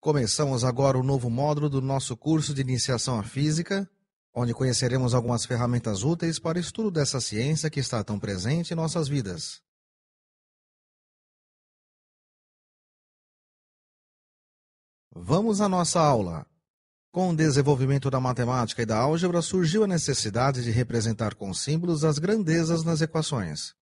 Começamos agora o novo módulo do nosso curso de Iniciação à Física, onde conheceremos algumas ferramentas úteis para o estudo dessa ciência que está tão presente em nossas vidas. Vamos à nossa aula. Com o desenvolvimento da matemática e da álgebra, surgiu a necessidade de representar com símbolos as grandezas nas equações.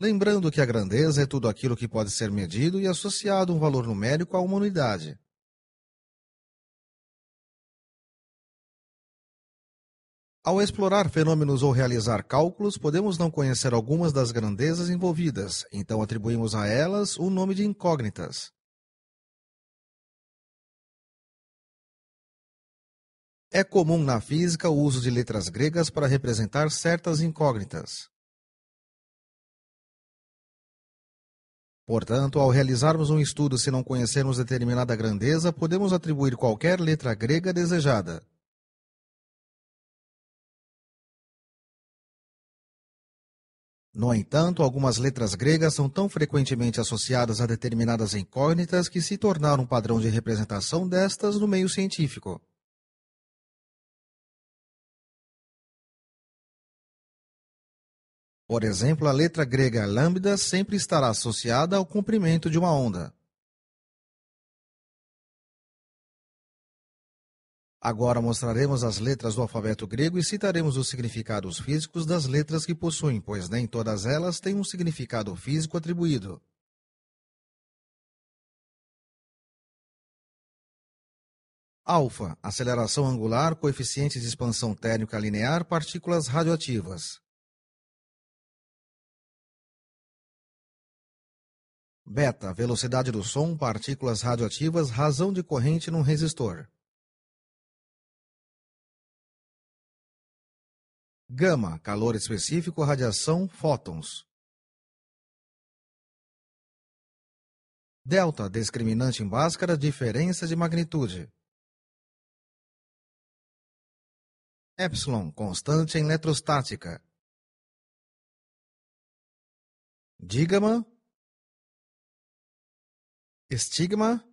Lembrando que a grandeza é tudo aquilo que pode ser medido e associado um valor numérico a uma unidade. Ao explorar fenômenos ou realizar cálculos, podemos não conhecer algumas das grandezas envolvidas, então atribuímos a elas o nome de incógnitas. É comum na física o uso de letras gregas para representar certas incógnitas. Portanto, ao realizarmos um estudo se não conhecermos determinada grandeza, podemos atribuir qualquer letra grega desejada. No entanto, algumas letras gregas são tão frequentemente associadas a determinadas incógnitas que se tornaram um padrão de representação destas no meio científico. Por exemplo, a letra grega lambda sempre estará associada ao comprimento de uma onda. Agora mostraremos as letras do alfabeto grego e citaremos os significados físicos das letras que possuem, pois nem todas elas têm um significado físico atribuído. Alfa, aceleração angular, coeficiente de expansão térmica linear, partículas radioativas. Beta, velocidade do som, partículas radioativas, razão de corrente num resistor. Gama, calor específico, radiação, fótons. Delta, discriminante em báscara, diferença de magnitude. Epsilon, constante em eletrostática. Dígama, estigma,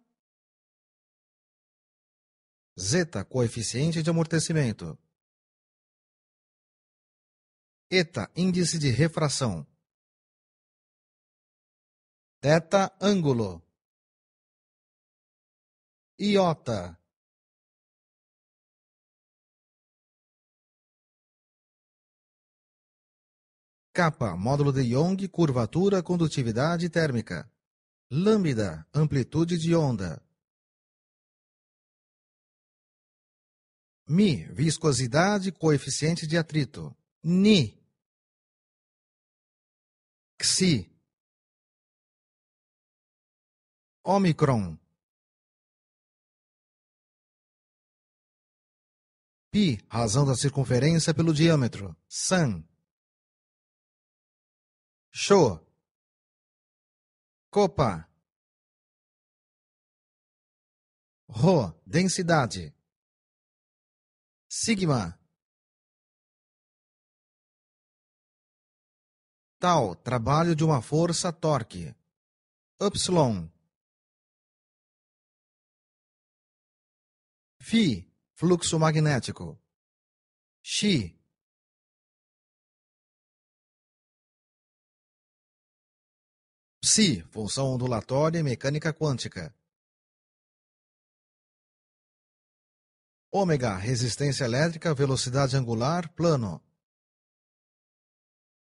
zeta coeficiente de amortecimento, eta índice de refração, teta ângulo, iota. Capa, módulo de Young, curvatura, condutividade térmica. Lambda amplitude de onda. Mi viscosidade coeficiente de atrito. Ni Xi Omicron Pi, razão da circunferência pelo diâmetro. San. Xô copa, rho, densidade, sigma, tau, trabalho de uma força, torque, epsilon, phi fluxo magnético, xi, si, função ondulatória e mecânica quântica. Ômega, resistência elétrica, velocidade angular, plano.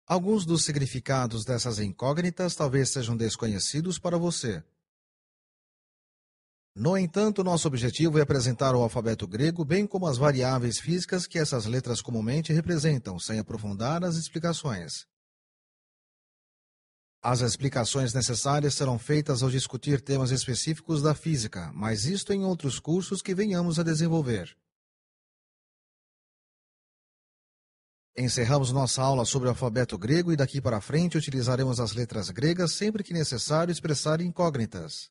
Alguns dos significados dessas incógnitas talvez sejam desconhecidos para você. No entanto, nosso objetivo é apresentar o alfabeto grego, bem como as variáveis físicas que essas letras comumente representam, sem aprofundar as explicações. As explicações necessárias serão feitas ao discutir temas específicos da física, mas isto em outros cursos que venhamos a desenvolver. Encerramos nossa aula sobre o alfabeto grego e daqui para frente utilizaremos as letras gregas sempre que necessário expressar incógnitas.